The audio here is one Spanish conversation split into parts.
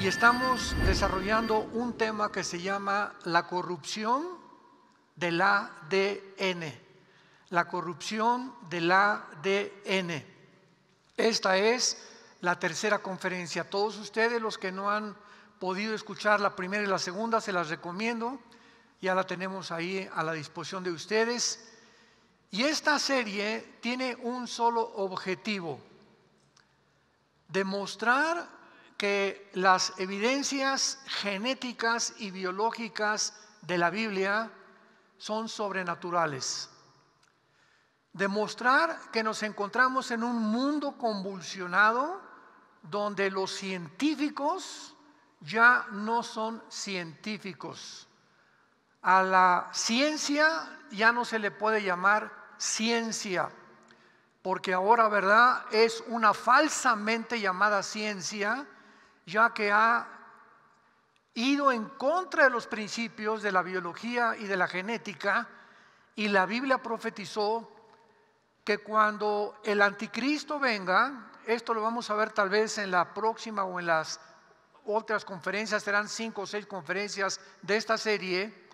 y estamos desarrollando un tema que se llama la corrupción del ADN. La corrupción del ADN. Esta es la tercera conferencia. Todos ustedes, los que no han podido escuchar la primera y la segunda, se las recomiendo. Ya la tenemos ahí a la disposición de ustedes. Y esta serie tiene un solo objetivo, demostrar que las evidencias genéticas y biológicas de la Biblia son sobrenaturales. Demostrar que nos encontramos en un mundo convulsionado donde los científicos ya no son científicos. A la ciencia ya no se le puede llamar ciencia, porque ahora, ¿verdad? Es una falsamente llamada ciencia ya que ha ido en contra de los principios de la biología y de la genética, y la Biblia profetizó que cuando el anticristo venga, esto lo vamos a ver tal vez en la próxima o en las otras conferencias, serán cinco o seis conferencias de esta serie,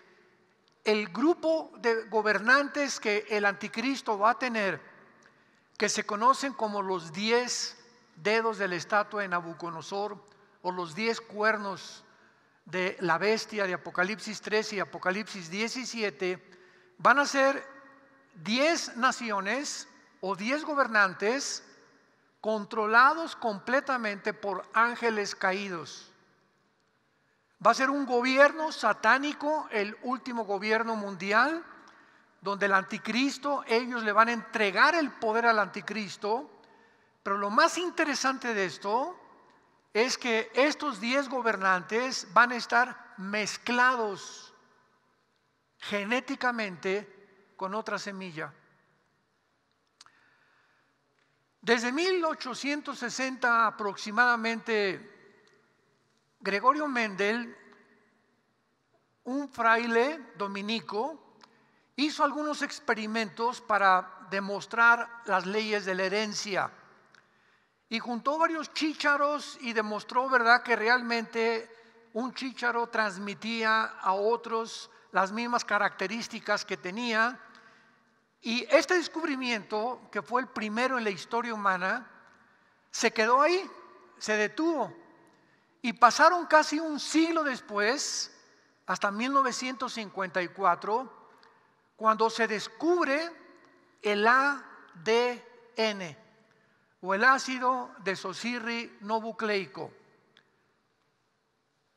el grupo de gobernantes que el anticristo va a tener, que se conocen como los diez dedos de la estatua de Nabucodonosor, o los diez cuernos de la bestia de Apocalipsis 13 y Apocalipsis 17 van a ser diez naciones o diez gobernantes controlados completamente por ángeles caídos. Va a ser un gobierno satánico, el último gobierno mundial, donde el anticristo, ellos le van a entregar el poder al anticristo, pero lo más interesante de esto es que estos diez gobernantes van a estar mezclados genéticamente con otra semilla. Desde 1860 aproximadamente, Gregorio Mendel, un fraile dominico, hizo algunos experimentos para demostrar las leyes de la herencia. Y juntó varios chícharos y demostró, ¿verdad?, que realmente un chícharo transmitía a otros las mismas características que tenía. Y este descubrimiento, que fue el primero en la historia humana, se quedó ahí, se detuvo. Y pasaron casi un siglo después, hasta 1954, cuando se descubre el ADN o el ácido de sosirri no bucleico.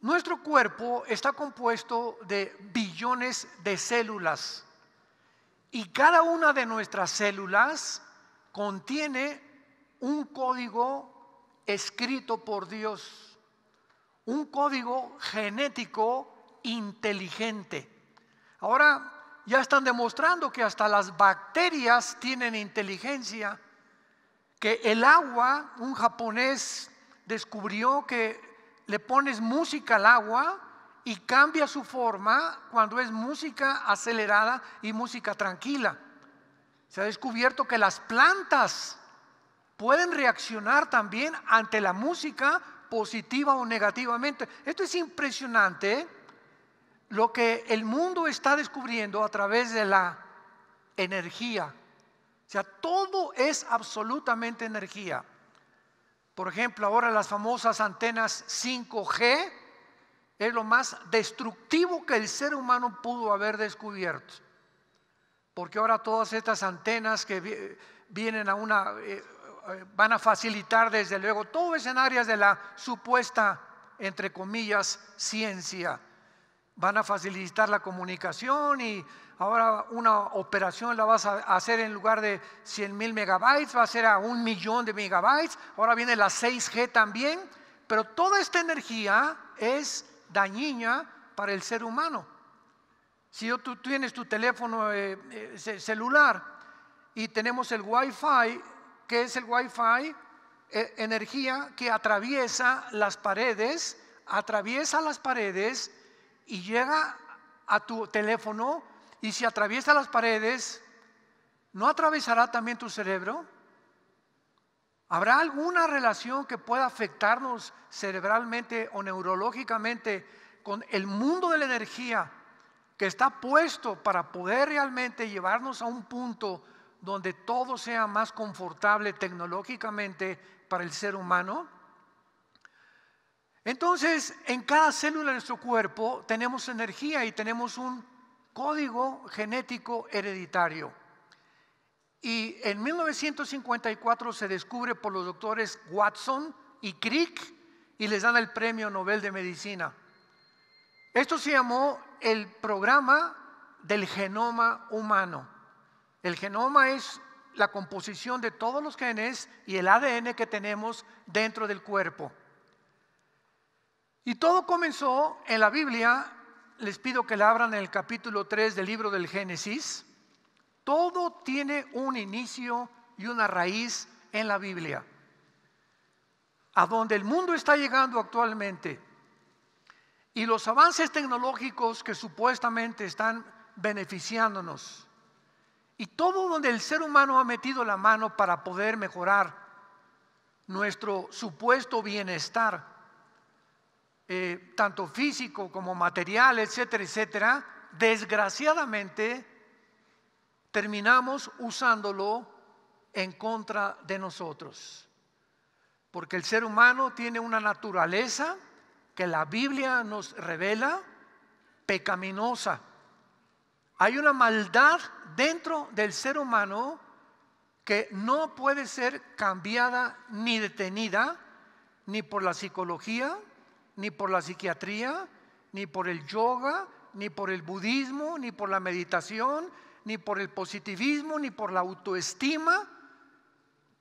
Nuestro cuerpo está compuesto de billones de células y cada una de nuestras células contiene un código escrito por Dios, un código genético inteligente. Ahora ya están demostrando que hasta las bacterias tienen inteligencia que el agua, un japonés descubrió que le pones música al agua y cambia su forma cuando es música acelerada y música tranquila. Se ha descubierto que las plantas pueden reaccionar también ante la música positiva o negativamente. Esto es impresionante, ¿eh? lo que el mundo está descubriendo a través de la energía o sea, todo es absolutamente energía. Por ejemplo, ahora las famosas antenas 5G es lo más destructivo que el ser humano pudo haber descubierto. Porque ahora todas estas antenas que vienen a una, eh, eh, van a facilitar desde luego, todo escenario en áreas de la supuesta, entre comillas, ciencia van a facilitar la comunicación y ahora una operación la vas a hacer en lugar de 100 mil megabytes, va a ser a un millón de megabytes, ahora viene la 6G también, pero toda esta energía es dañina para el ser humano. Si tú tienes tu teléfono eh, eh, celular y tenemos el Wi-Fi, que es el Wi-Fi? E-, energía que atraviesa las paredes, atraviesa las paredes y llega a tu teléfono y si atraviesa las paredes, ¿no atravesará también tu cerebro? ¿Habrá alguna relación que pueda afectarnos cerebralmente o neurológicamente con el mundo de la energía que está puesto para poder realmente llevarnos a un punto donde todo sea más confortable tecnológicamente para el ser humano? Entonces, en cada célula de nuestro cuerpo tenemos energía y tenemos un código genético hereditario. Y en 1954 se descubre por los doctores Watson y Crick y les dan el Premio Nobel de Medicina. Esto se llamó el programa del genoma humano. El genoma es la composición de todos los genes y el ADN que tenemos dentro del cuerpo. Y todo comenzó en la Biblia, les pido que la abran en el capítulo 3 del libro del Génesis. Todo tiene un inicio y una raíz en la Biblia. A donde el mundo está llegando actualmente y los avances tecnológicos que supuestamente están beneficiándonos. Y todo donde el ser humano ha metido la mano para poder mejorar nuestro supuesto bienestar eh, tanto físico como material, etcétera, etcétera, desgraciadamente terminamos usándolo en contra de nosotros. Porque el ser humano tiene una naturaleza que la Biblia nos revela pecaminosa. Hay una maldad dentro del ser humano que no puede ser cambiada ni detenida ni por la psicología, ni por la psiquiatría, ni por el yoga, ni por el budismo, ni por la meditación, ni por el positivismo, ni por la autoestima.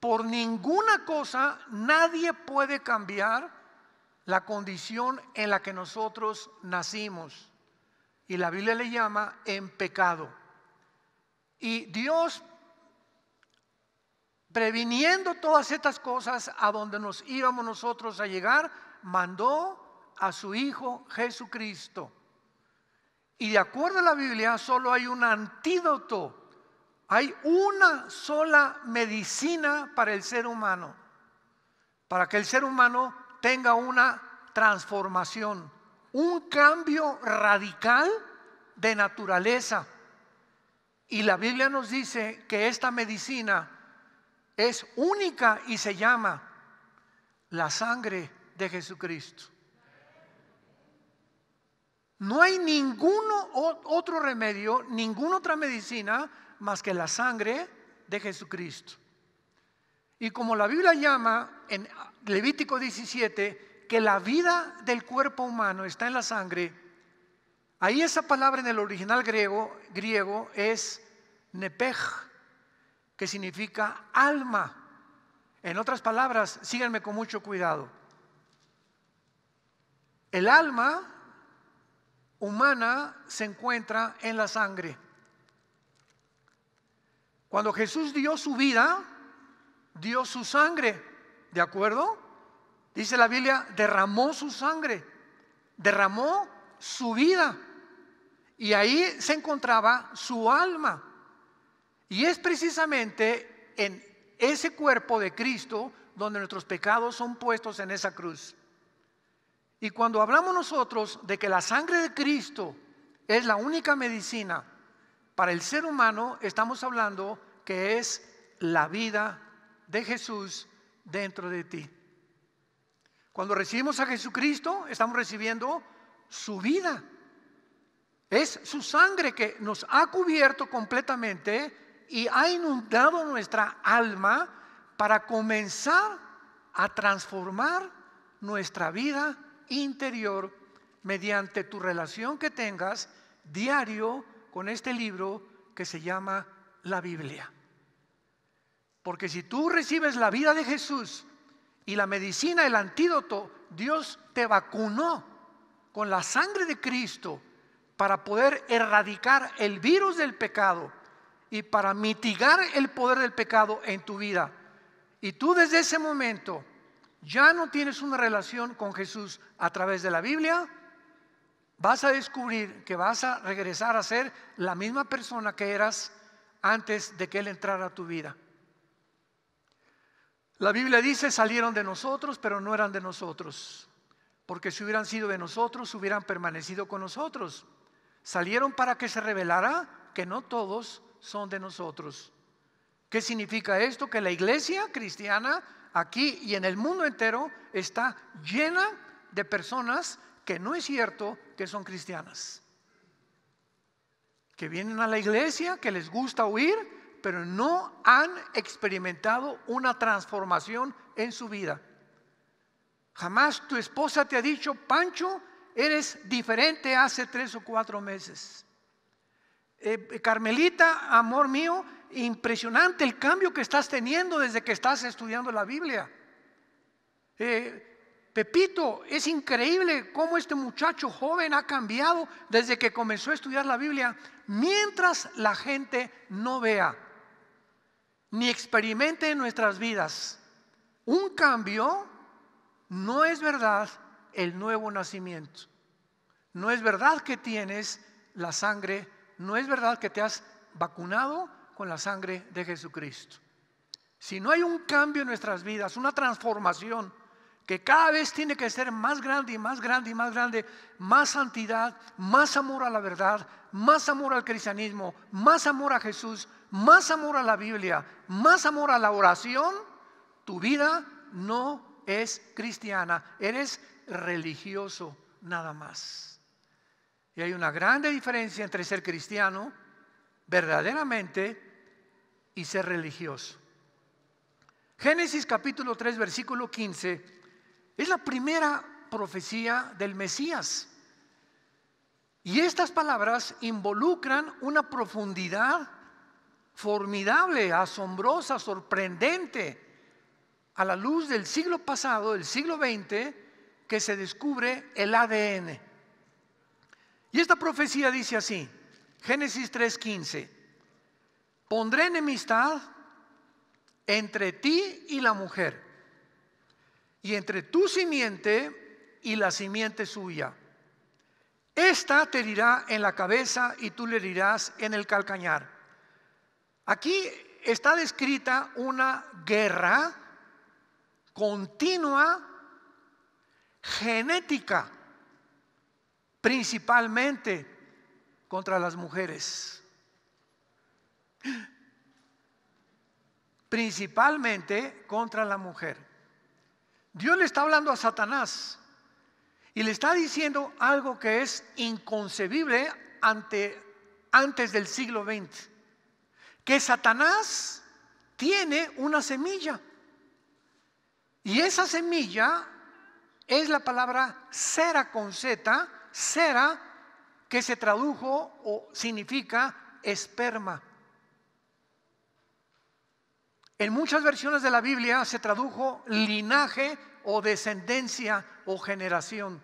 Por ninguna cosa nadie puede cambiar la condición en la que nosotros nacimos. Y la Biblia le llama en pecado. Y Dios, previniendo todas estas cosas a donde nos íbamos nosotros a llegar, mandó a su Hijo Jesucristo. Y de acuerdo a la Biblia solo hay un antídoto, hay una sola medicina para el ser humano, para que el ser humano tenga una transformación, un cambio radical de naturaleza. Y la Biblia nos dice que esta medicina es única y se llama la sangre de Jesucristo. No hay ningún otro remedio, ninguna otra medicina más que la sangre de Jesucristo. Y como la Biblia llama en Levítico 17 que la vida del cuerpo humano está en la sangre, ahí esa palabra en el original griego, griego es nepej, que significa alma. En otras palabras, síganme con mucho cuidado. El alma humana se encuentra en la sangre. Cuando Jesús dio su vida, dio su sangre, ¿de acuerdo? Dice la Biblia, derramó su sangre, derramó su vida. Y ahí se encontraba su alma. Y es precisamente en ese cuerpo de Cristo donde nuestros pecados son puestos en esa cruz. Y cuando hablamos nosotros de que la sangre de Cristo es la única medicina para el ser humano, estamos hablando que es la vida de Jesús dentro de ti. Cuando recibimos a Jesucristo, estamos recibiendo su vida. Es su sangre que nos ha cubierto completamente y ha inundado nuestra alma para comenzar a transformar nuestra vida interior mediante tu relación que tengas diario con este libro que se llama la Biblia. Porque si tú recibes la vida de Jesús y la medicina, el antídoto, Dios te vacunó con la sangre de Cristo para poder erradicar el virus del pecado y para mitigar el poder del pecado en tu vida. Y tú desde ese momento ya no tienes una relación con Jesús a través de la Biblia, vas a descubrir que vas a regresar a ser la misma persona que eras antes de que Él entrara a tu vida. La Biblia dice, salieron de nosotros, pero no eran de nosotros, porque si hubieran sido de nosotros, hubieran permanecido con nosotros. Salieron para que se revelara que no todos son de nosotros. ¿Qué significa esto? Que la iglesia cristiana aquí y en el mundo entero está llena de personas que no es cierto que son cristianas. Que vienen a la iglesia, que les gusta oír, pero no han experimentado una transformación en su vida. Jamás tu esposa te ha dicho, Pancho, eres diferente hace tres o cuatro meses. Eh, Carmelita, amor mío, impresionante el cambio que estás teniendo desde que estás estudiando la Biblia. Eh, Pepito, es increíble cómo este muchacho joven ha cambiado desde que comenzó a estudiar la Biblia, mientras la gente no vea ni experimente en nuestras vidas un cambio, no es verdad el nuevo nacimiento. No es verdad que tienes la sangre, no es verdad que te has vacunado, con la sangre de Jesucristo. Si no hay un cambio en nuestras vidas, una transformación que cada vez tiene que ser más grande y más grande y más grande, más santidad, más amor a la verdad, más amor al cristianismo, más amor a Jesús, más amor a la Biblia, más amor a la oración, tu vida no es cristiana, eres religioso nada más. Y hay una grande diferencia entre ser cristiano verdaderamente y ser religioso. Génesis capítulo 3, versículo 15, es la primera profecía del Mesías. Y estas palabras involucran una profundidad formidable, asombrosa, sorprendente, a la luz del siglo pasado, del siglo XX, que se descubre el ADN. Y esta profecía dice así, Génesis 3:15. Pondré enemistad entre ti y la mujer, y entre tu simiente y la simiente suya. Esta te herirá en la cabeza y tú le herirás en el calcañar. Aquí está descrita una guerra continua genética, principalmente contra las mujeres. Principalmente contra la mujer. Dios le está hablando a Satanás y le está diciendo algo que es inconcebible ante, antes del siglo XX. Que Satanás tiene una semilla. Y esa semilla es la palabra cera con zeta cera que se tradujo o significa esperma. En muchas versiones de la Biblia se tradujo linaje o descendencia o generación.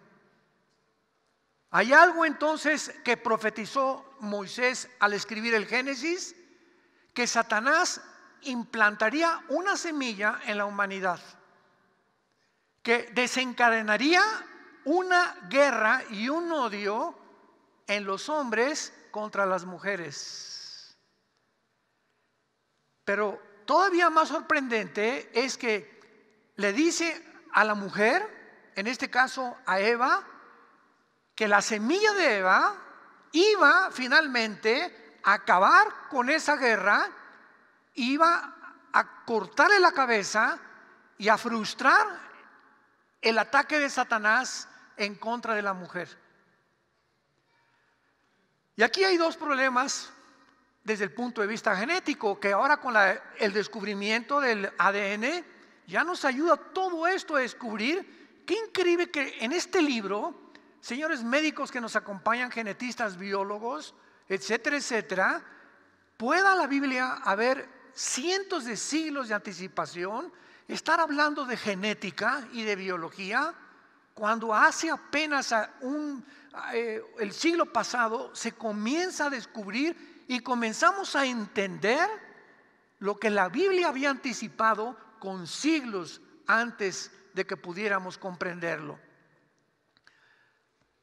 ¿Hay algo entonces que profetizó Moisés al escribir el Génesis? Que Satanás implantaría una semilla en la humanidad, que desencadenaría una guerra y un odio en los hombres contra las mujeres. Pero todavía más sorprendente es que le dice a la mujer, en este caso a Eva, que la semilla de Eva iba finalmente a acabar con esa guerra, iba a cortarle la cabeza y a frustrar el ataque de Satanás en contra de la mujer. Y aquí hay dos problemas desde el punto de vista genético, que ahora con el descubrimiento del ADN ya nos ayuda todo esto a descubrir. Qué increíble que en este libro, señores médicos que nos acompañan, genetistas, biólogos, etcétera, etcétera, pueda la Biblia haber cientos de siglos de anticipación, estar hablando de genética y de biología, cuando hace apenas eh, el siglo pasado se comienza a descubrir y comenzamos a entender lo que la Biblia había anticipado con siglos antes de que pudiéramos comprenderlo.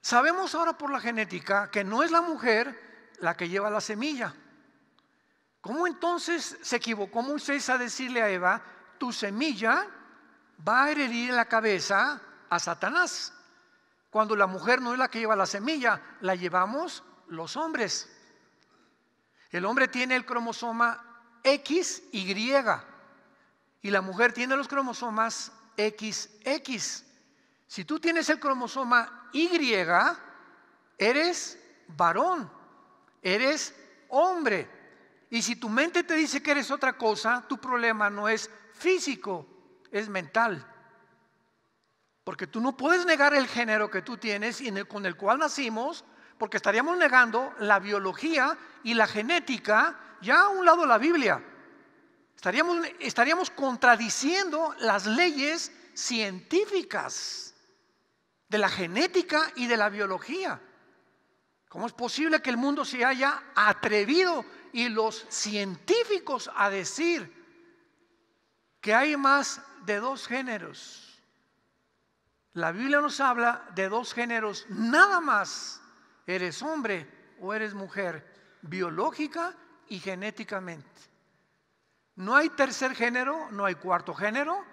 Sabemos ahora por la genética que no es la mujer la que lleva la semilla. ¿Cómo entonces se equivocó Moisés a decirle a Eva, tu semilla va a herir en la cabeza a Satanás? Cuando la mujer no es la que lleva la semilla, la llevamos los hombres. El hombre tiene el cromosoma XY y la mujer tiene los cromosomas XX. Si tú tienes el cromosoma Y, eres varón, eres hombre. Y si tu mente te dice que eres otra cosa, tu problema no es físico, es mental. Porque tú no puedes negar el género que tú tienes y con el cual nacimos porque estaríamos negando la biología y la genética, ya a un lado la Biblia. Estaríamos, estaríamos contradiciendo las leyes científicas de la genética y de la biología. ¿Cómo es posible que el mundo se haya atrevido y los científicos a decir que hay más de dos géneros? La Biblia nos habla de dos géneros nada más eres hombre o eres mujer, biológica y genéticamente. No hay tercer género, no hay cuarto género,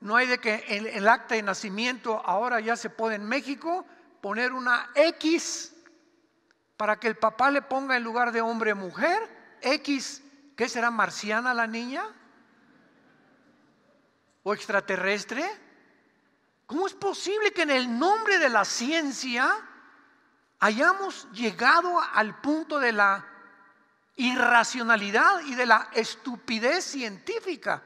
no hay de que el, el acta de nacimiento ahora ya se puede en México poner una X para que el papá le ponga en lugar de hombre mujer, X, ¿qué será marciana la niña? ¿O extraterrestre? ¿Cómo es posible que en el nombre de la ciencia hayamos llegado al punto de la irracionalidad y de la estupidez científica.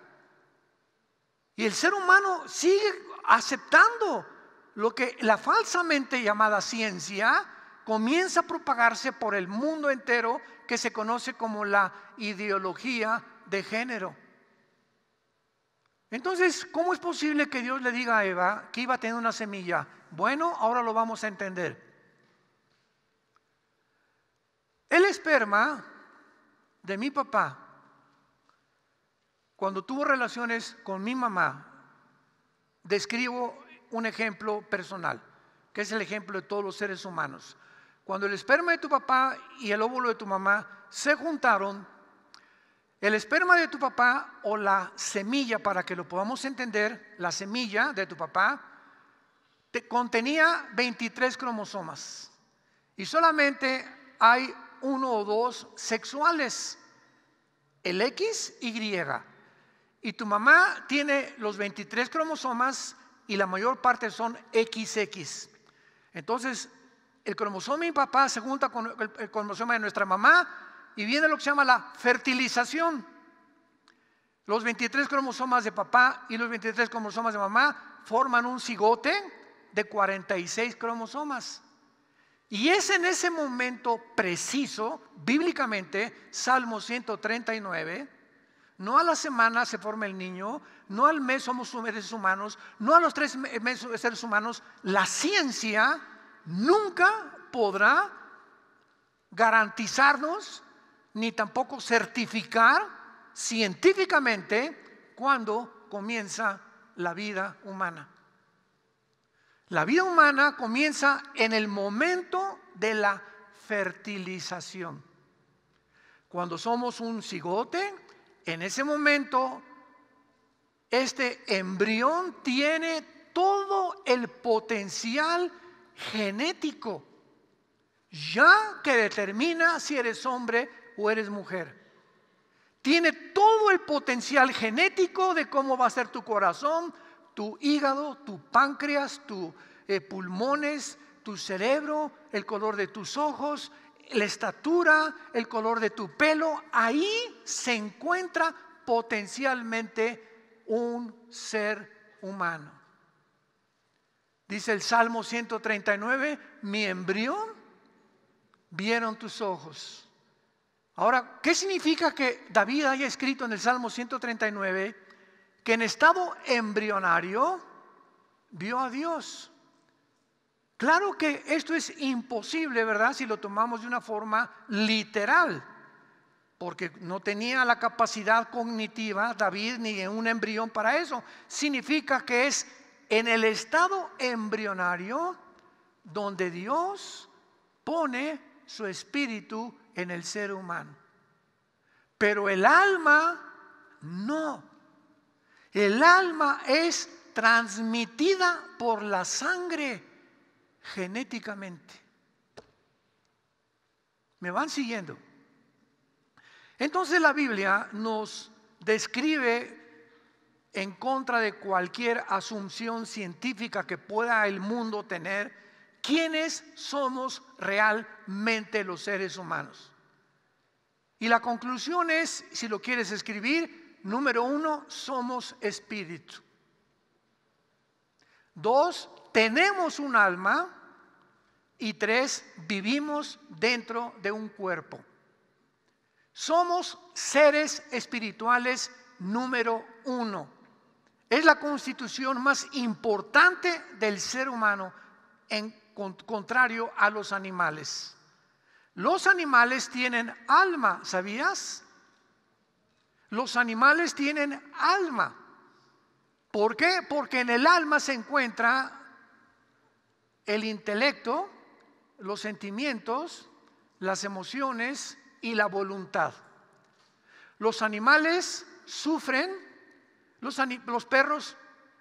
Y el ser humano sigue aceptando lo que la falsamente llamada ciencia comienza a propagarse por el mundo entero que se conoce como la ideología de género. Entonces, ¿cómo es posible que Dios le diga a Eva que iba a tener una semilla? Bueno, ahora lo vamos a entender. El esperma de mi papá, cuando tuvo relaciones con mi mamá, describo un ejemplo personal, que es el ejemplo de todos los seres humanos. Cuando el esperma de tu papá y el óvulo de tu mamá se juntaron, el esperma de tu papá o la semilla, para que lo podamos entender, la semilla de tu papá contenía 23 cromosomas y solamente hay uno o dos sexuales, el X, Y. Y Y tu mamá tiene los 23 cromosomas y la mayor parte son XX. Entonces, el cromosoma de papá se junta con el cromosoma de nuestra mamá y viene lo que se llama la fertilización. Los 23 cromosomas de papá y los 23 cromosomas de mamá forman un cigote de 46 cromosomas. Y es en ese momento preciso, bíblicamente, Salmo 139, no a la semana se forma el niño, no al mes somos seres humanos, no a los tres meses seres humanos, la ciencia nunca podrá garantizarnos ni tampoco certificar científicamente cuándo comienza la vida humana. La vida humana comienza en el momento de la fertilización. Cuando somos un cigote, en ese momento este embrión tiene todo el potencial genético, ya que determina si eres hombre o eres mujer. Tiene todo el potencial genético de cómo va a ser tu corazón, tu hígado, tu páncreas, tus eh, pulmones, tu cerebro, el color de tus ojos, la estatura, el color de tu pelo, ahí se encuentra potencialmente un ser humano. Dice el Salmo 139, mi embrión vieron tus ojos. Ahora, ¿qué significa que David haya escrito en el Salmo 139? que en estado embrionario vio a Dios. Claro que esto es imposible, ¿verdad? Si lo tomamos de una forma literal, porque no tenía la capacidad cognitiva David ni en un embrión para eso. Significa que es en el estado embrionario donde Dios pone su espíritu en el ser humano. Pero el alma no. El alma es transmitida por la sangre genéticamente. ¿Me van siguiendo? Entonces la Biblia nos describe en contra de cualquier asunción científica que pueda el mundo tener, quiénes somos realmente los seres humanos. Y la conclusión es, si lo quieres escribir, número uno, somos espíritu. Dos, tenemos un alma. Y tres, vivimos dentro de un cuerpo. Somos seres espirituales número uno. Es la constitución más importante del ser humano en contrario a los animales. Los animales tienen alma, ¿sabías? Los animales tienen alma. ¿Por qué? Porque en el alma se encuentra el intelecto, los sentimientos, las emociones y la voluntad. Los animales sufren, los, los perros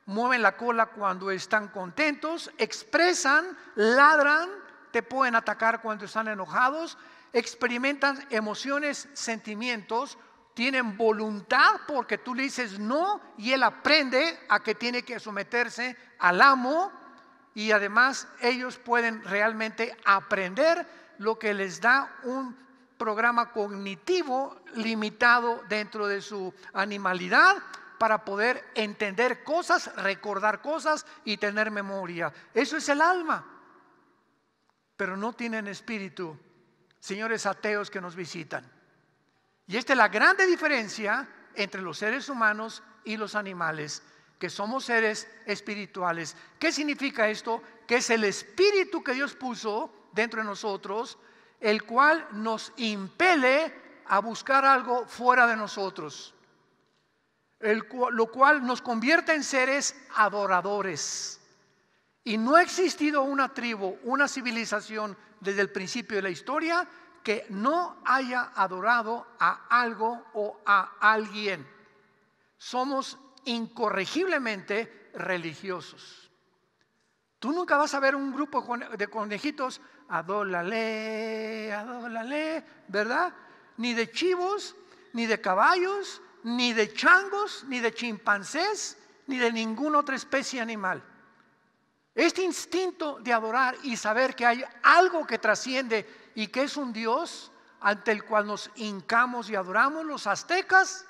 mueven la cola cuando están contentos, expresan, ladran, te pueden atacar cuando están enojados, experimentan emociones, sentimientos, tienen voluntad porque tú le dices no y él aprende a que tiene que someterse al amo y además ellos pueden realmente aprender lo que les da un programa cognitivo limitado dentro de su animalidad para poder entender cosas, recordar cosas y tener memoria. Eso es el alma. Pero no tienen espíritu, señores ateos que nos visitan. Y esta es la grande diferencia entre los seres humanos y los animales, que somos seres espirituales. ¿Qué significa esto? Que es el espíritu que Dios puso dentro de nosotros, el cual nos impele a buscar algo fuera de nosotros, lo cual nos convierte en seres adoradores. Y no ha existido una tribu, una civilización desde el principio de la historia que no haya adorado a algo o a alguien. Somos incorregiblemente religiosos. Tú nunca vas a ver un grupo de conejitos, adólale, adólale, ¿verdad? Ni de chivos, ni de caballos, ni de changos, ni de chimpancés, ni de ninguna otra especie animal. Este instinto de adorar y saber que hay algo que trasciende y que es un Dios ante el cual nos hincamos y adoramos. Los aztecas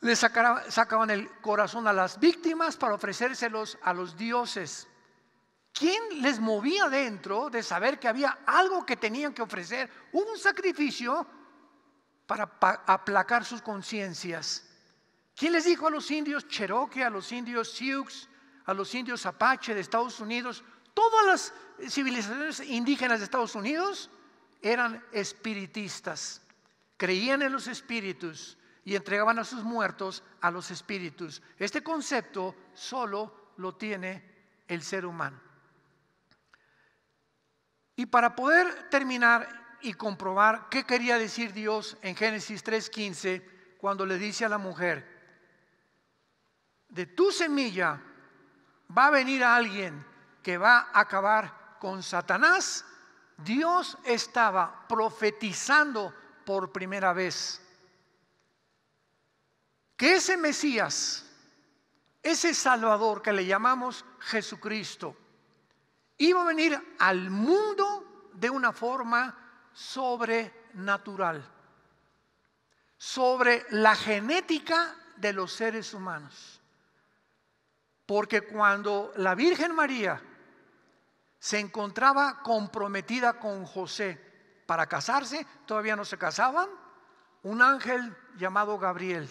le sacaban, el corazón a las víctimas para ofrecérselos a los dioses. ¿Quién les movía dentro de saber que había algo que tenían que ofrecer, un sacrificio para aplacar sus conciencias? ¿Quién les dijo a los indios Cherokee, a los indios Sioux, a los indios Apache de Estados Unidos, Todas las civilizaciones indígenas de Estados Unidos eran espiritistas, creían en los espíritus y entregaban a sus muertos a los espíritus. Este concepto solo lo tiene el ser humano. Y para poder terminar y comprobar qué quería decir Dios en Génesis 3:15, cuando le dice a la mujer, de tu semilla va a venir alguien que va a acabar con Satanás, Dios estaba profetizando por primera vez que ese Mesías, ese Salvador que le llamamos Jesucristo, iba a venir al mundo de una forma sobrenatural, sobre la genética de los seres humanos. Porque cuando la Virgen María se encontraba comprometida con José para casarse, todavía no se casaban, un ángel llamado Gabriel,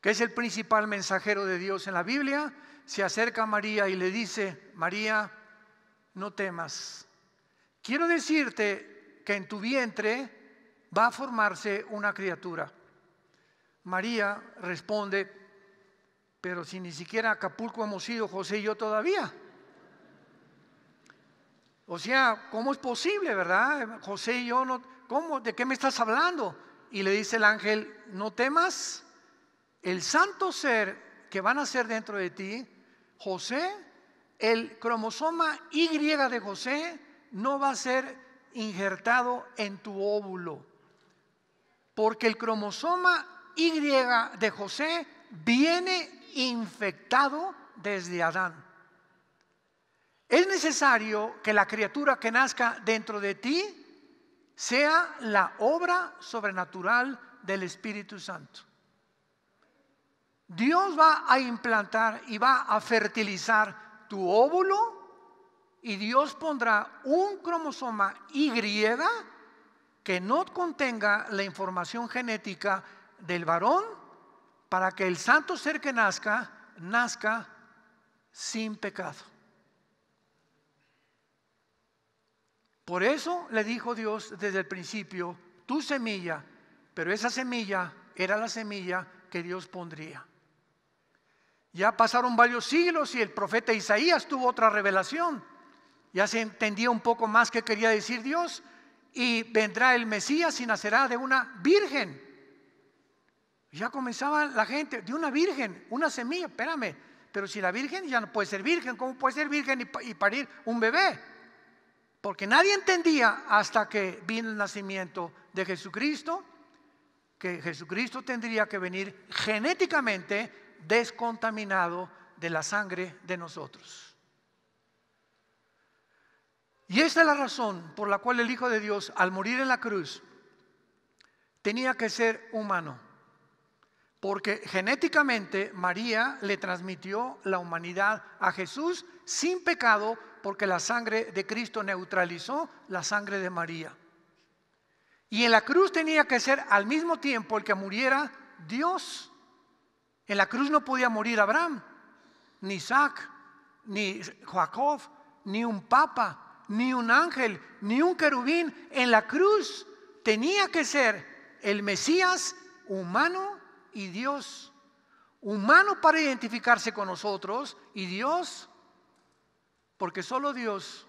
que es el principal mensajero de Dios en la Biblia, se acerca a María y le dice, María, no temas. Quiero decirte que en tu vientre va a formarse una criatura. María responde, pero si ni siquiera a Acapulco hemos ido José y yo todavía. O sea, ¿cómo es posible, verdad? José y yo no, ¿cómo? ¿De qué me estás hablando? Y le dice el ángel, no temas, el santo ser que van a ser dentro de ti, José, el cromosoma Y de José no va a ser injertado en tu óvulo, porque el cromosoma Y de José viene infectado desde Adán. Es necesario que la criatura que nazca dentro de ti sea la obra sobrenatural del Espíritu Santo. Dios va a implantar y va a fertilizar tu óvulo y Dios pondrá un cromosoma Y que no contenga la información genética del varón para que el santo ser que nazca nazca sin pecado. Por eso le dijo Dios desde el principio, tu semilla, pero esa semilla era la semilla que Dios pondría. Ya pasaron varios siglos y el profeta Isaías tuvo otra revelación. Ya se entendía un poco más qué quería decir Dios. Y vendrá el Mesías y nacerá de una virgen. Ya comenzaba la gente, de una virgen, una semilla, espérame. Pero si la virgen ya no puede ser virgen, ¿cómo puede ser virgen y, parir un bebé? Porque nadie entendía hasta que vino el nacimiento de Jesucristo, que Jesucristo tendría que venir genéticamente descontaminado de la sangre de nosotros. Y esa es la razón por la cual el Hijo de Dios, al morir en la cruz, tenía que ser humano. Porque genéticamente María le transmitió la humanidad a Jesús sin pecado porque la sangre de Cristo neutralizó la sangre de María. Y en la cruz tenía que ser al mismo tiempo el que muriera Dios. En la cruz no podía morir Abraham, ni Isaac, ni Jacob, ni un papa, ni un ángel, ni un querubín. En la cruz tenía que ser el Mesías humano y Dios. Humano para identificarse con nosotros y Dios porque solo Dios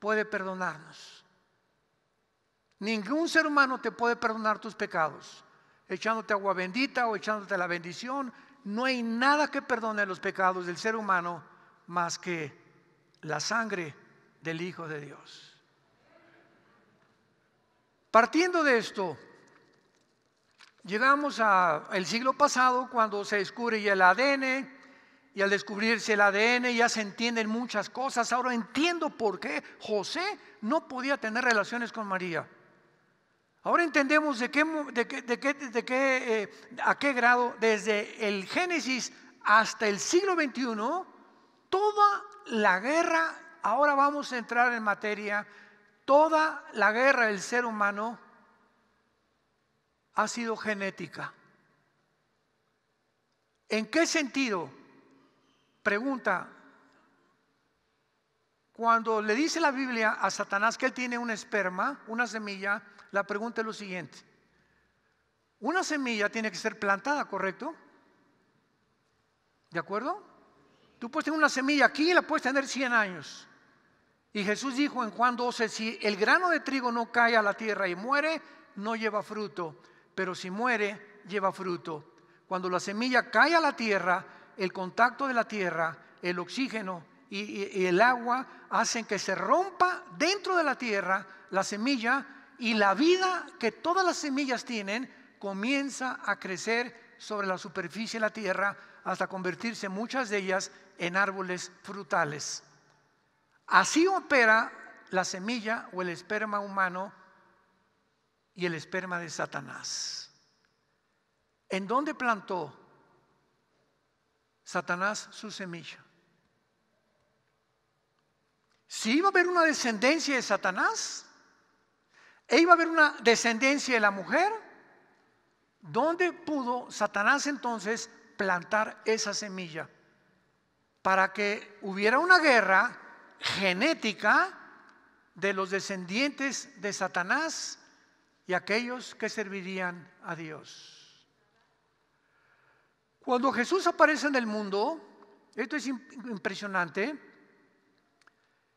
puede perdonarnos. Ningún ser humano te puede perdonar tus pecados, echándote agua bendita o echándote la bendición. No hay nada que perdone los pecados del ser humano más que la sangre del Hijo de Dios. Partiendo de esto, llegamos al siglo pasado cuando se descubre el ADN, y al descubrirse el ADN ya se entienden muchas cosas. Ahora entiendo por qué José no podía tener relaciones con María. Ahora entendemos de qué, de qué, de qué, eh, a qué grado, desde el Génesis hasta el siglo XXI, toda la guerra, ahora vamos a entrar en materia, toda la guerra del ser humano ha sido genética. ¿En qué sentido? Pregunta, cuando le dice la Biblia a Satanás que él tiene un esperma, una semilla, la pregunta es lo siguiente. Una semilla tiene que ser plantada, ¿correcto? ¿De acuerdo? Tú puedes tener una semilla aquí y la puedes tener 100 años. Y Jesús dijo en Juan 12, si el grano de trigo no cae a la tierra y muere, no lleva fruto, pero si muere, lleva fruto. Cuando la semilla cae a la tierra, el contacto de la tierra, el oxígeno y, el agua hacen que se rompa dentro de la tierra la semilla y la vida que todas las semillas tienen comienza a crecer sobre la superficie de la tierra hasta convertirse muchas de ellas en árboles frutales. Así opera la semilla o el esperma humano y el esperma de Satanás. ¿En dónde plantó Satanás su semilla. Si iba a haber una descendencia de Satanás, e iba a haber una descendencia de la mujer, ¿dónde pudo Satanás entonces plantar esa semilla? Para que hubiera una guerra genética de los descendientes de Satanás y aquellos que servirían a Dios. Cuando Jesús aparece en el mundo, esto es impresionante,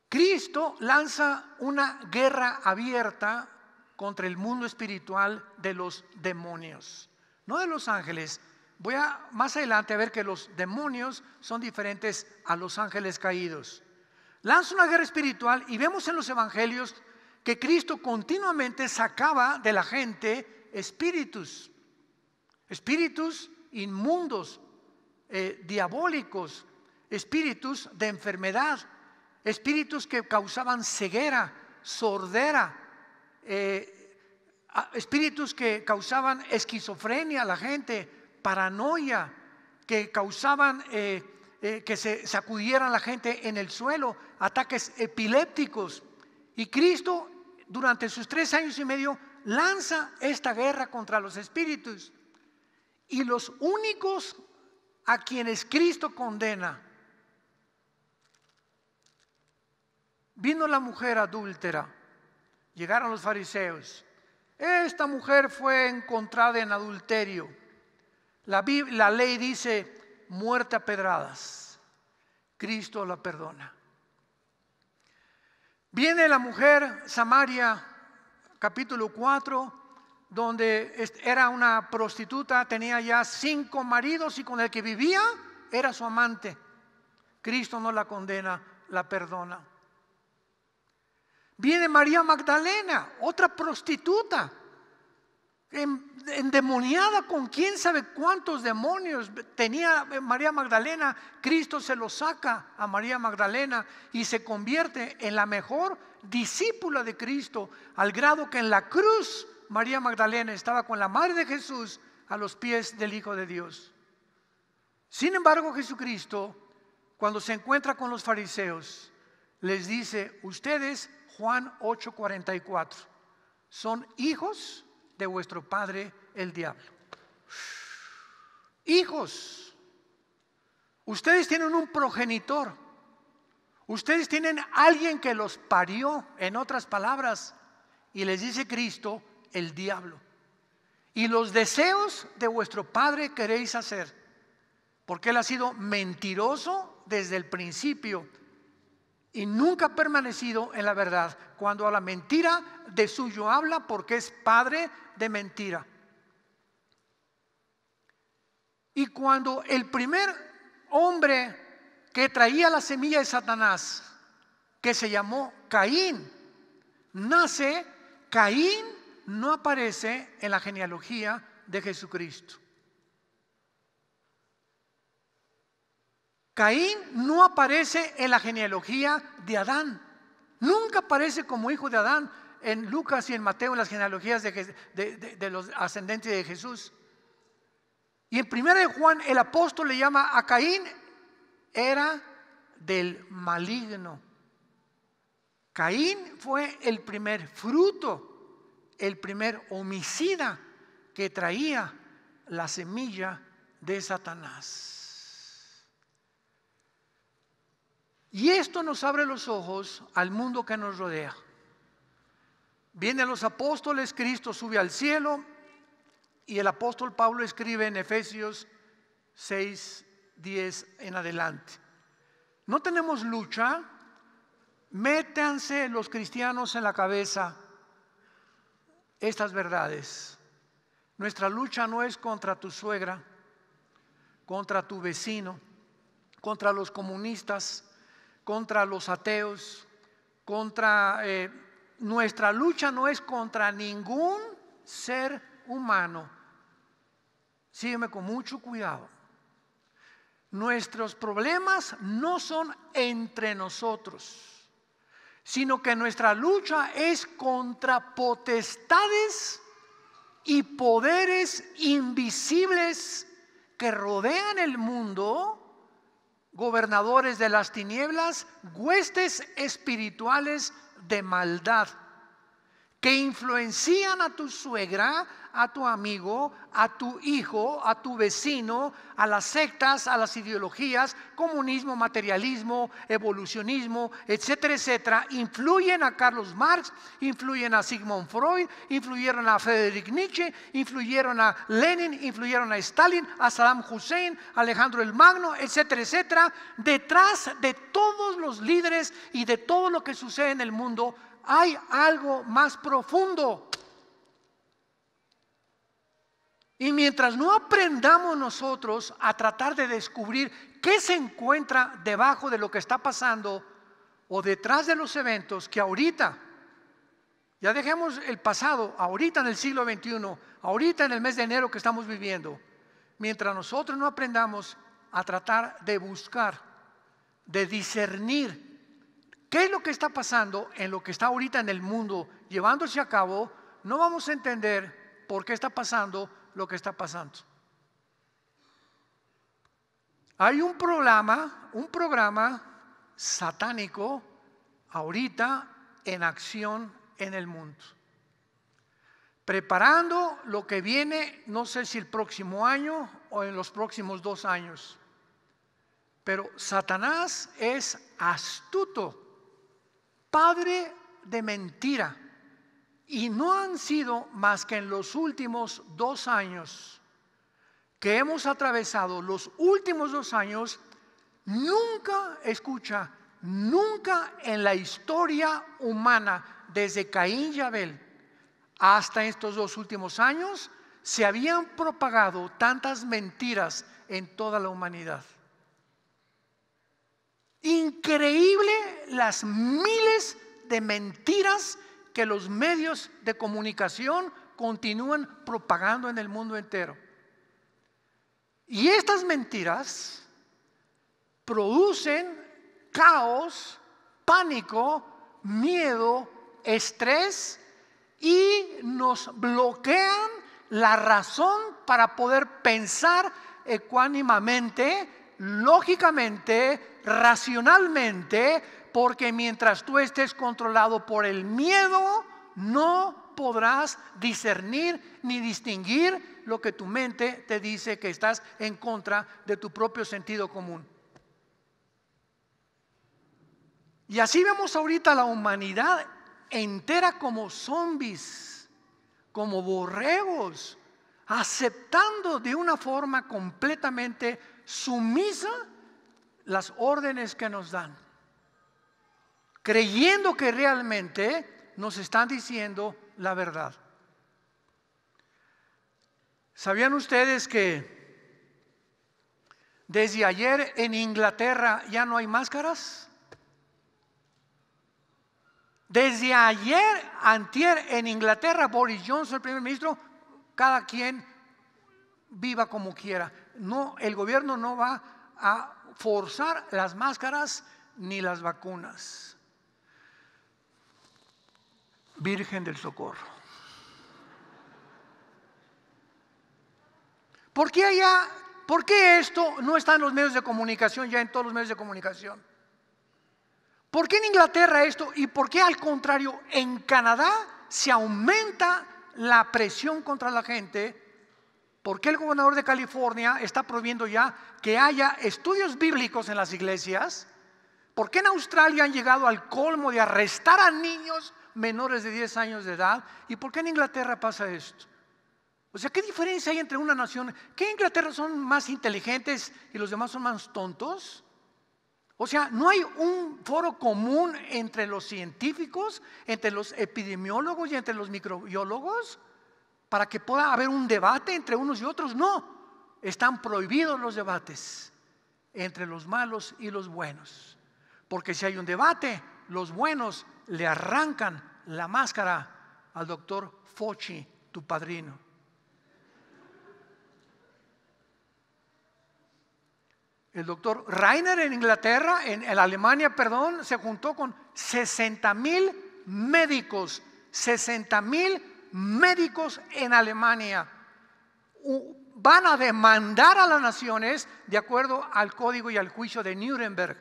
Cristo lanza una guerra abierta contra el mundo espiritual de los demonios, no de los ángeles. Voy a más adelante a ver que los demonios son diferentes a los ángeles caídos. Lanza una guerra espiritual y vemos en los evangelios que Cristo continuamente sacaba de la gente espíritus, espíritus inmundos, eh, diabólicos, espíritus de enfermedad, espíritus que causaban ceguera, sordera, eh, espíritus que causaban esquizofrenia a la gente, paranoia, que causaban eh, que se sacudieran la gente en el suelo, ataques epilépticos. Y Cristo, durante sus tres años y medio, lanza esta guerra contra los espíritus. Y los únicos a quienes Cristo condena, vino la mujer adúltera, llegaron los fariseos, esta mujer fue encontrada en adulterio. La, ley dice muerte a pedradas. Cristo la perdona. Viene la mujer, Samaria, capítulo 4, donde era una prostituta, tenía ya cinco maridos y con el que vivía era su amante. Cristo no la condena, la perdona. Viene María Magdalena, otra prostituta, em-, endemoniada con quién sabe cuántos demonios tenía eh, María Magdalena. Cristo se lo saca a María Magdalena y se convierte en la mejor discípula de Cristo, al grado que en la cruz María Magdalena estaba con la madre de Jesús a los pies del Hijo de Dios. Sin embargo, Jesucristo, cuando se encuentra con los fariseos, les dice, ustedes, Juan 8:44, son hijos de vuestro padre el diablo. Hijos, ustedes tienen un progenitor, ustedes tienen alguien que los parió, en otras palabras, y les dice Cristo, el diablo. Y los deseos de vuestro Padre queréis hacer, porque Él ha sido mentiroso desde el principio y nunca ha permanecido en la verdad. Cuando a la mentira de suyo habla, porque es Padre de mentira. Y cuando el primer hombre que traía la semilla de Satanás, que se llamó Caín, nace, Caín no aparece en la genealogía de Jesucristo. Caín no aparece en la genealogía de Adán. Nunca aparece como hijo de Adán en Lucas y en Mateo, en las genealogías de, los ascendentes de Jesús. Y en primera de Juan, el apóstol le llama a Caín, era del maligno. Caín fue el primer fruto el primer homicida que traía la semilla de Satanás. Y esto nos abre los ojos al mundo que nos rodea. Vienen los apóstoles, Cristo sube al cielo y el apóstol Pablo escribe en Efesios 6, 10 en adelante. No tenemos lucha, métanse los cristianos en la cabeza estas verdades. Nuestra lucha no es contra tu suegra, contra tu vecino, contra los comunistas, contra los ateos, contra... Eh, nuestra lucha no es contra ningún ser humano. Sígueme con mucho cuidado. Nuestros problemas no son entre nosotros sino que nuestra lucha es contra potestades y poderes invisibles que rodean el mundo, gobernadores de las tinieblas, huestes espirituales de maldad que influencian a tu suegra, a tu amigo, a tu hijo, a tu vecino, a las sectas, a las ideologías, comunismo, materialismo, evolucionismo, etcétera, etcétera, influyen a Carlos Marx, influyen a Sigmund Freud, influyeron a Friedrich Nietzsche, influyeron a Lenin, influyeron a Stalin, a Saddam Hussein, Alejandro el Magno, etcétera, etcétera. Detrás de todos los líderes y de todo lo que sucede en el mundo hay algo más profundo. Y mientras no aprendamos nosotros a tratar de descubrir qué se encuentra debajo de lo que está pasando o detrás de los eventos que ahorita, ya dejemos el pasado, ahorita en el siglo XXI, ahorita en el mes de enero que estamos viviendo, mientras nosotros no aprendamos a tratar de buscar, de discernir qué es lo que está pasando en lo que está ahorita en el mundo llevándose a cabo, no vamos a entender por qué está pasando lo que está pasando. Hay un programa, un programa satánico ahorita en acción en el mundo. Preparando lo que viene, no sé si el próximo año o en los próximos dos años. Pero Satanás es astuto padre de mentira. Y no han sido más que en los últimos dos años que hemos atravesado, los últimos dos años, nunca, escucha, nunca en la historia humana, desde Caín y Abel hasta estos dos últimos años, se habían propagado tantas mentiras en toda la humanidad. Increíble las miles de mentiras que los medios de comunicación continúan propagando en el mundo entero. Y estas mentiras producen caos, pánico, miedo, estrés y nos bloquean la razón para poder pensar ecuánimamente lógicamente, racionalmente, porque mientras tú estés controlado por el miedo, no podrás discernir ni distinguir lo que tu mente te dice que estás en contra de tu propio sentido común. Y así vemos ahorita la humanidad entera como zombies, como borregos, aceptando de una forma completamente sumisa las órdenes que nos dan, creyendo que realmente nos están diciendo la verdad. ¿Sabían ustedes que desde ayer en Inglaterra ya no hay máscaras? Desde ayer, antier, en Inglaterra, Boris Johnson, el primer ministro, cada quien viva como quiera. No, el gobierno no va a forzar las máscaras ni las vacunas. Virgen del Socorro. ¿Por qué allá, por qué esto no está en los medios de comunicación, ya en todos los medios de comunicación? ¿Por qué en Inglaterra esto y por qué al contrario en Canadá se aumenta la presión contra la gente ¿Por qué el gobernador de California está prohibiendo ya que haya estudios bíblicos en las iglesias? ¿Por qué en Australia han llegado al colmo de arrestar a niños menores de 10 años de edad? ¿Y por qué en Inglaterra pasa esto? O sea, ¿qué diferencia hay entre una nación? ¿Qué en Inglaterra son más inteligentes y los demás son más tontos? O sea, no hay un foro común entre los científicos, entre los epidemiólogos y entre los microbiólogos para que pueda haber un debate entre unos y otros. No, están prohibidos los debates entre los malos y los buenos. Porque si hay un debate, los buenos le arrancan la máscara al doctor Fochi, tu padrino. El doctor Rainer en Inglaterra, en, en Alemania, perdón, se juntó con 60 mil médicos, 60 mil médicos en Alemania van a demandar a las naciones de acuerdo al código y al juicio de Nuremberg.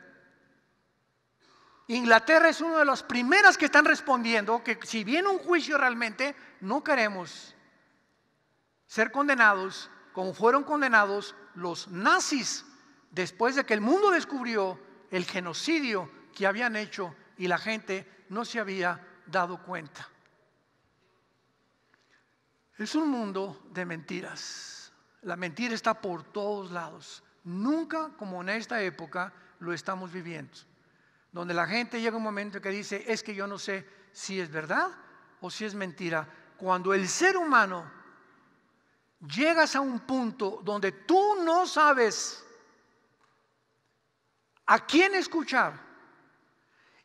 Inglaterra es una de las primeras que están respondiendo que si viene un juicio realmente, no queremos ser condenados como fueron condenados los nazis después de que el mundo descubrió el genocidio que habían hecho y la gente no se había dado cuenta. Es un mundo de mentiras. La mentira está por todos lados. Nunca como en esta época lo estamos viviendo. Donde la gente llega un momento que dice, es que yo no sé si es verdad o si es mentira. Cuando el ser humano llegas a un punto donde tú no sabes a quién escuchar,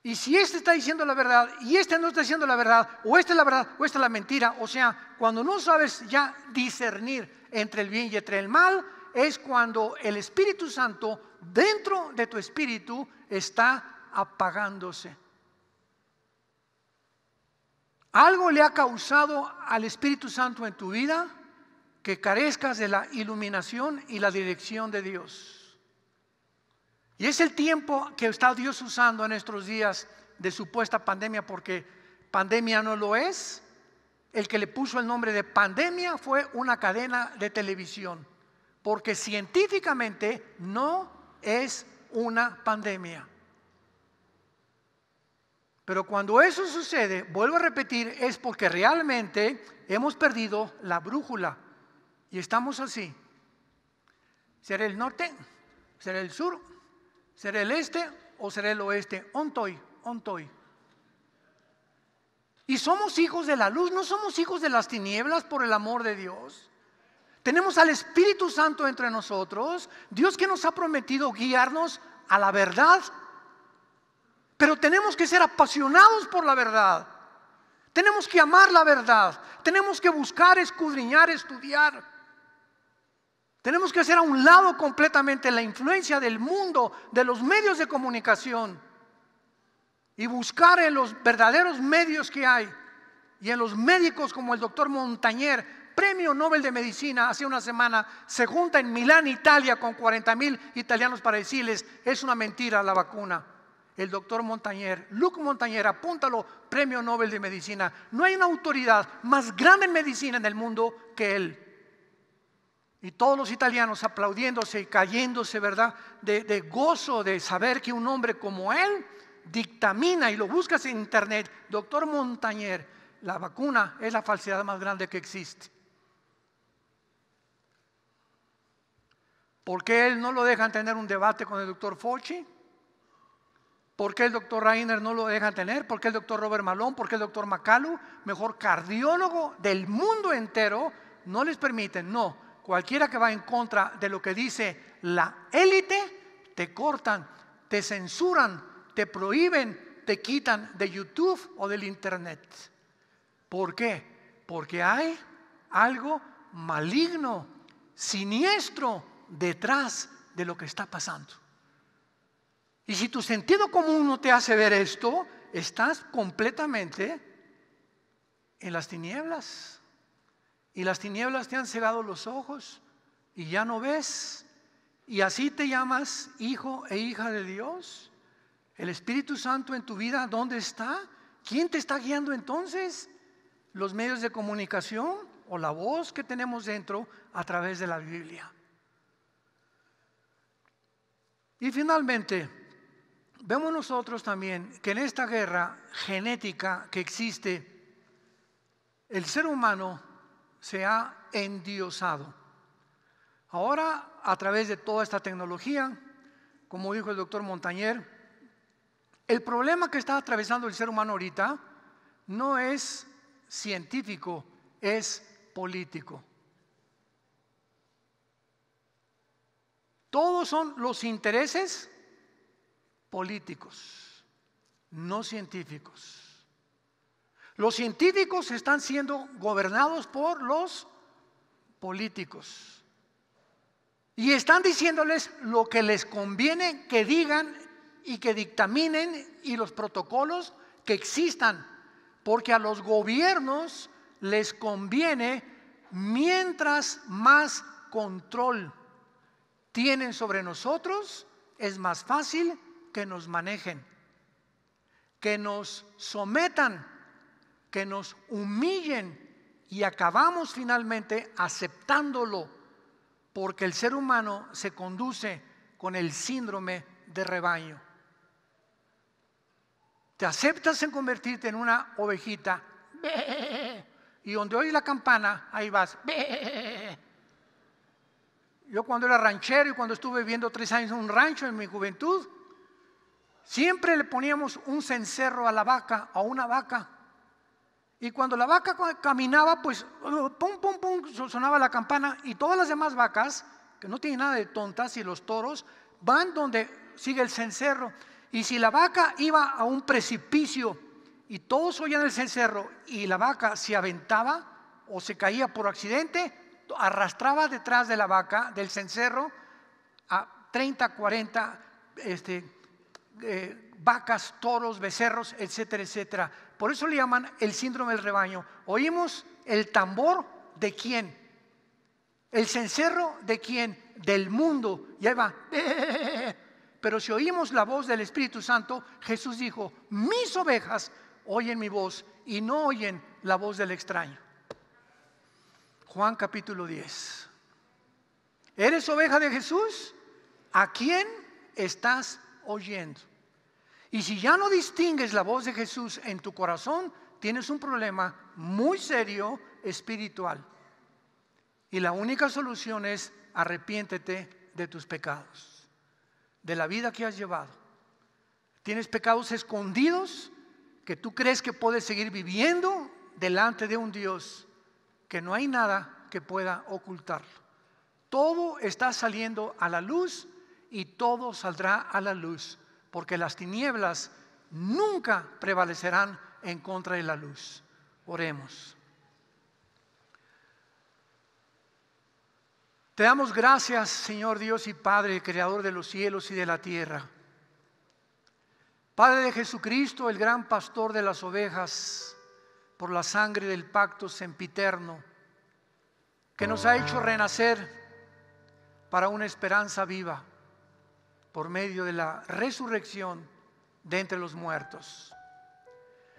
y si este está diciendo la verdad y este no está diciendo la verdad, o esta es la verdad o esta es la mentira, o sea, cuando no sabes ya discernir entre el bien y entre el mal, es cuando el Espíritu Santo dentro de tu espíritu está apagándose. Algo le ha causado al Espíritu Santo en tu vida que carezcas de la iluminación y la dirección de Dios. Y es el tiempo que está Dios usando en estos días de supuesta pandemia, porque pandemia no lo es. El que le puso el nombre de pandemia fue una cadena de televisión, porque científicamente no es una pandemia. Pero cuando eso sucede, vuelvo a repetir, es porque realmente hemos perdido la brújula y estamos así. ¿Será el norte? ¿Será el sur? Seré el este o seré el oeste? Ontoy, ontoy. Y somos hijos de la luz, no somos hijos de las tinieblas por el amor de Dios. Tenemos al Espíritu Santo entre nosotros, Dios que nos ha prometido guiarnos a la verdad. Pero tenemos que ser apasionados por la verdad. Tenemos que amar la verdad. Tenemos que buscar, escudriñar, estudiar. Tenemos que hacer a un lado completamente la influencia del mundo, de los medios de comunicación, y buscar en los verdaderos medios que hay, y en los médicos como el doctor Montañer, premio Nobel de Medicina, hace una semana, se junta en Milán, Italia, con 40 mil italianos para decirles, es una mentira la vacuna. El doctor Montañer, Luc Montañer, apúntalo, premio Nobel de Medicina. No hay una autoridad más grande en medicina en el mundo que él. Y todos los italianos aplaudiéndose y cayéndose, ¿verdad? De, gozo de saber que un hombre como él dictamina y lo buscas en internet, doctor Montañer, la vacuna es la falsedad más grande que existe. ¿Por qué él no lo dejan tener un debate con el doctor Fauci? ¿Por qué el doctor Rainer no lo dejan tener? ¿Por qué el doctor Robert Malone? ¿Por qué el doctor Macalu, mejor cardiólogo del mundo entero, no les permiten? No, cualquiera que va en contra de lo que dice la élite, te cortan, te censuran, te prohíben, te quitan de YouTube o del Internet. ¿Por qué? Porque hay algo maligno, siniestro detrás de lo que está pasando. Y si tu sentido común no te hace ver esto, estás completamente en las tinieblas y las tinieblas te han cegado los ojos y ya no ves. Y así te llamas hijo e hija de Dios. El Espíritu Santo en tu vida, ¿dónde está? ¿Quién te está guiando entonces? ¿Los medios de comunicación o la voz que tenemos dentro a través de la Biblia? Y finalmente, vemos nosotros también que en esta guerra genética que existe, el ser humano se ha endiosado. Ahora, a través de toda esta tecnología, como dijo el doctor Montañer, el problema que está atravesando el ser humano ahorita no es científico, es político. Todos son los intereses políticos, no científicos. Los científicos están siendo gobernados por los políticos. Y están diciéndoles lo que les conviene que digan y que dictaminen y los protocolos que existan. Porque a los gobiernos les conviene mientras más control tienen sobre nosotros, es más fácil que nos manejen, que nos sometan que nos humillen y acabamos finalmente aceptándolo, porque el ser humano se conduce con el síndrome de rebaño. Te aceptas en convertirte en una ovejita y donde oyes la campana, ahí vas. Yo cuando era ranchero y cuando estuve viviendo tres años en un rancho en mi juventud, siempre le poníamos un cencerro a la vaca, a una vaca, y cuando la vaca caminaba, pues uh, pum, pum, pum, sonaba la campana y todas las demás vacas, que no tienen nada de tontas, y los toros, van donde sigue el cencerro. Y si la vaca iba a un precipicio y todos oían el cencerro y la vaca se aventaba o se caía por accidente, arrastraba detrás de la vaca, del cencerro, a 30, 40 este, eh, vacas, toros, becerros, etcétera, etcétera por eso le llaman el síndrome del rebaño. Oímos el tambor de quién? El cencerro de quién? Del mundo. Y ahí va. Pero si oímos la voz del Espíritu Santo, Jesús dijo, mis ovejas oyen mi voz y no oyen la voz del extraño. Juan capítulo 10. ¿Eres oveja de Jesús? ¿A quién estás oyendo? Y si ya no distingues la voz de Jesús en tu corazón, tienes un problema muy serio espiritual. Y la única solución es arrepiéntete de tus pecados, de la vida que has llevado. Tienes pecados escondidos que tú crees que puedes seguir viviendo delante de un Dios que no hay nada que pueda ocultarlo. Todo está saliendo a la luz y todo saldrá a la luz porque las tinieblas nunca prevalecerán en contra de la luz. Oremos. Te damos gracias, Señor Dios y Padre, Creador de los cielos y de la tierra. Padre de Jesucristo, el gran pastor de las ovejas, por la sangre del pacto sempiterno, que nos ha hecho renacer para una esperanza viva por medio de la resurrección de entre los muertos.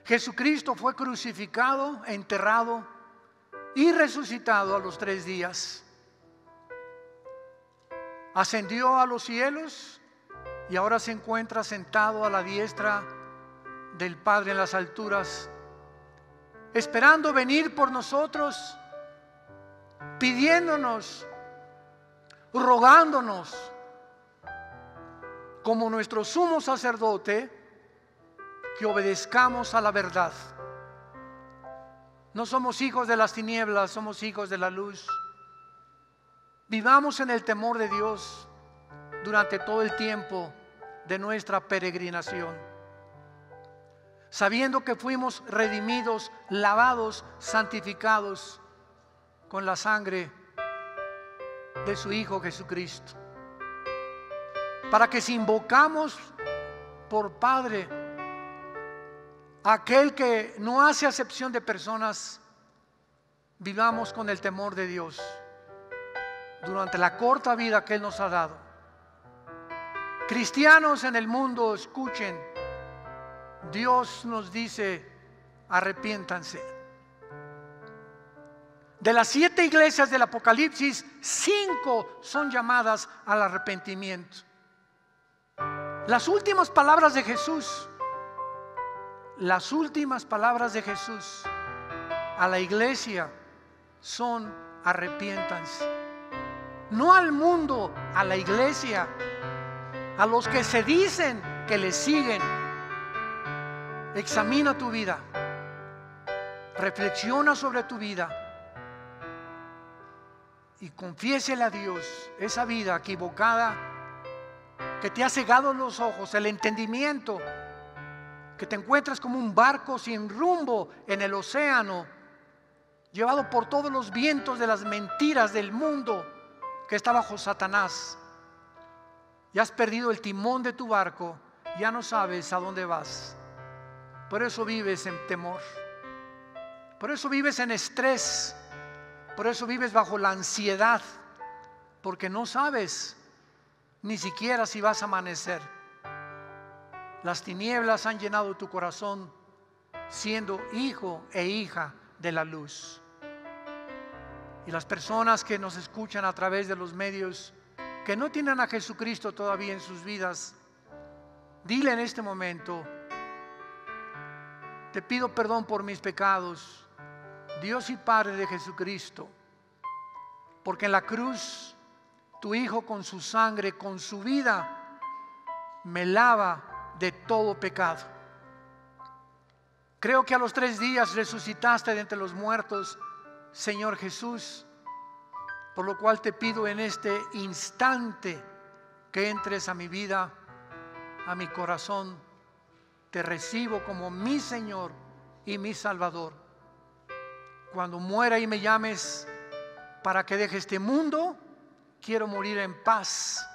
Jesucristo fue crucificado, enterrado y resucitado a los tres días. Ascendió a los cielos y ahora se encuentra sentado a la diestra del Padre en las alturas, esperando venir por nosotros, pidiéndonos, rogándonos como nuestro sumo sacerdote, que obedezcamos a la verdad. No somos hijos de las tinieblas, somos hijos de la luz. Vivamos en el temor de Dios durante todo el tiempo de nuestra peregrinación, sabiendo que fuimos redimidos, lavados, santificados con la sangre de su Hijo Jesucristo para que si invocamos por Padre aquel que no hace acepción de personas, vivamos con el temor de Dios durante la corta vida que Él nos ha dado. Cristianos en el mundo, escuchen, Dios nos dice, arrepiéntanse. De las siete iglesias del Apocalipsis, cinco son llamadas al arrepentimiento. Las últimas palabras de Jesús, las últimas palabras de Jesús a la iglesia son arrepiéntanse. No al mundo, a la iglesia, a los que se dicen que le siguen. Examina tu vida, reflexiona sobre tu vida y confiésele a Dios esa vida equivocada que te ha cegado los ojos, el entendimiento, que te encuentras como un barco sin rumbo en el océano, llevado por todos los vientos de las mentiras del mundo que está bajo Satanás. Y has perdido el timón de tu barco, ya no sabes a dónde vas. Por eso vives en temor. Por eso vives en estrés. Por eso vives bajo la ansiedad. Porque no sabes ni siquiera si vas a amanecer. Las tinieblas han llenado tu corazón siendo hijo e hija de la luz. Y las personas que nos escuchan a través de los medios, que no tienen a Jesucristo todavía en sus vidas, dile en este momento, te pido perdón por mis pecados, Dios y Padre de Jesucristo, porque en la cruz tu Hijo con su sangre, con su vida, me lava de todo pecado. Creo que a los tres días resucitaste de entre los muertos, Señor Jesús, por lo cual te pido en este instante que entres a mi vida, a mi corazón. Te recibo como mi Señor y mi Salvador. Cuando muera y me llames para que deje este mundo, quiero morir en paz,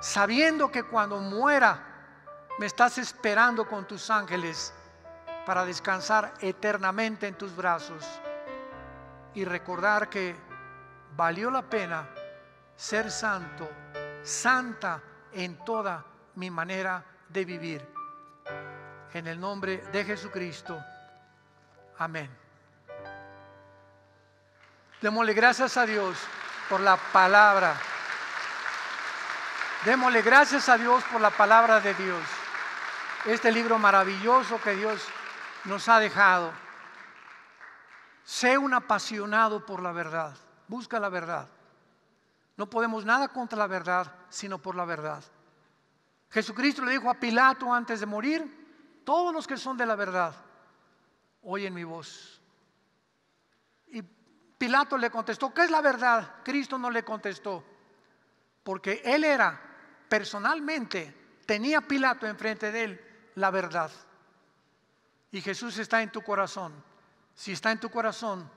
sabiendo que cuando muera me estás esperando con tus ángeles para descansar eternamente en tus brazos y recordar que valió la pena ser santo, santa en toda mi manera de vivir. En el nombre de Jesucristo. Amén. Démosle gracias a Dios por la palabra. Démosle gracias a Dios por la palabra de Dios. Este libro maravilloso que Dios nos ha dejado. Sé un apasionado por la verdad. Busca la verdad. No podemos nada contra la verdad, sino por la verdad. Jesucristo le dijo a Pilato antes de morir, todos los que son de la verdad, oyen mi voz. Pilato le contestó, ¿qué es la verdad? Cristo no le contestó, porque él era personalmente, tenía Pilato enfrente de él la verdad. Y Jesús está en tu corazón. Si está en tu corazón,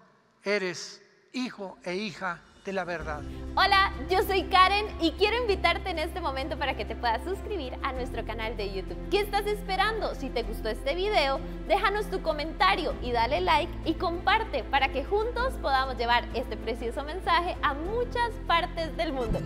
eres hijo e hija la verdad. Hola, yo soy Karen y quiero invitarte en este momento para que te puedas suscribir a nuestro canal de YouTube. ¿Qué estás esperando? Si te gustó este video, déjanos tu comentario y dale like y comparte para que juntos podamos llevar este precioso mensaje a muchas partes del mundo.